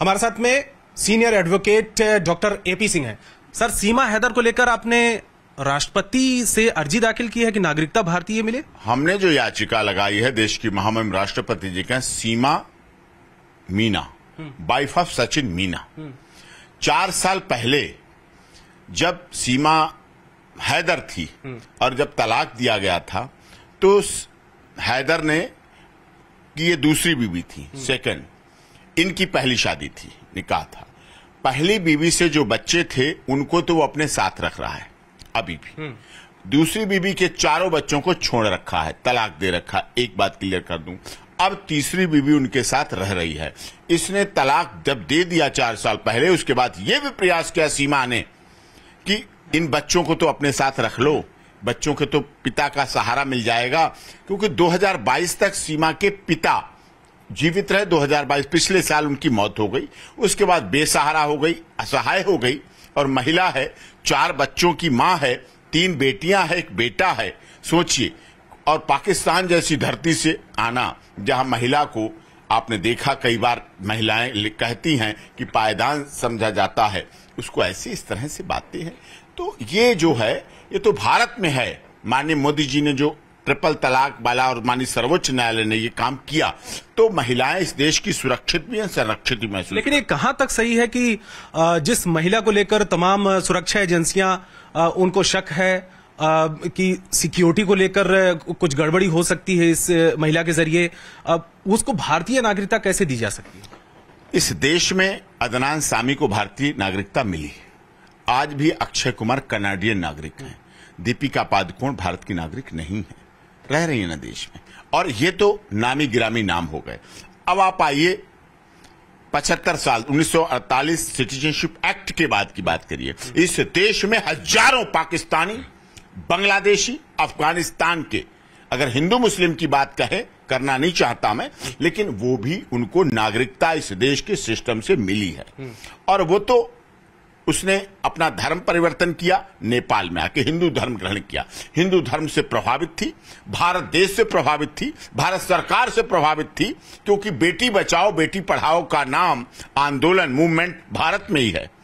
हमारे साथ में senior advocate doctor AP Singh है सर सीमा हैदर को लेकर आपने राष्ट्रपति से अर्जी दाखिल की है कि नागरिकता भारतीय मिले हमने जो याचिका लगाई है देश की महामहिम राष्ट्रपति जी का Seema Meena wife hmm. Of Sachin Meena hmm. चार साल पहले जब सीमा हैदर थी हम्म। और जब तलाक दिया गया था तो हैदर ने की ये दूसरी बीवी थी सेकंड इनकी पहली शादी थी निकाह था पहली बीवी से जो बच्चे थे उनको तो वो अपने साथ रख रहा है अभी भी हम्म। दूसरी बीबी के चारों बच्चों को छोड़ रखा है तलाक दे रखा है एक बात क्लियर कर दूं अब तीसरी बीवी उनके साथ रह रही है इसने तलाक जब दे दिया चार साल पहले उसके बाद यह भी प्रयास किया सीमा ने कि इन बच्चों को तो अपने साथ रख लो बच्चों के तो पिता का सहारा मिल जाएगा क्योंकि 2022 तक सीमा के पिता जीवित रहे 2022 पिछले साल उनकी मौत हो गई उसके बाद बेसहारा हो गई असहाय हो गई और महिला है चार बच्चों की माँ है तीन बेटियां है एक बेटा है सोचिए और पाकिस्तान जैसी धरती से आना जहां महिला को आपने देखा कई बार महिलाएं कहती हैं कि पायदान समझा जाता है उसको ऐसे इस तरह से बातें हैं तो ये जो है ये तो भारत में है माननीय मोदी जी ने जो ट्रिपल तलाक बाला और मानी सर्वोच्च न्यायालय ने ये काम किया तो महिलाएं इस देश की सुरक्षित भी हैं संरक्षित भी महसूस लेकिन ये कहां तक सही है कि जिस महिला को लेकर तमाम सुरक्षा एजेंसियां उनको शक है कि सिक्योरिटी को लेकर कुछ गड़बड़ी हो सकती है इस महिला के जरिए उसको भारतीय नागरिकता कैसे दी जा सकती है इस देश में अदनान सामी को भारतीय नागरिकता मिली आज भी अक्षय कुमार कनाडियन नागरिक हैं दीपिका पादुकोण भारत की नागरिक नहीं है रह रही है ना देश में और ये तो नामी गिरामी नाम हो गए अब आप आइए पचहत्तर साल 1948 सिटीजनशिप एक्ट के बाद की बात करिए इस देश में हजारों पाकिस्तानी बांग्लादेशी अफगानिस्तान के अगर हिंदू मुस्लिम की बात कहे करना नहीं चाहता मैं लेकिन वो भी उनको नागरिकता इस देश के सिस्टम से मिली है और वो तो उसने अपना धर्म परिवर्तन किया नेपाल में आके हिंदू धर्म ग्रहण किया हिंदू धर्म से प्रभावित थी भारत देश से प्रभावित थी भारत सरकार से प्रभावित थी क्योंकि बेटी बचाओ बेटी पढ़ाओ का नाम आंदोलन मूवमेंट भारत में ही है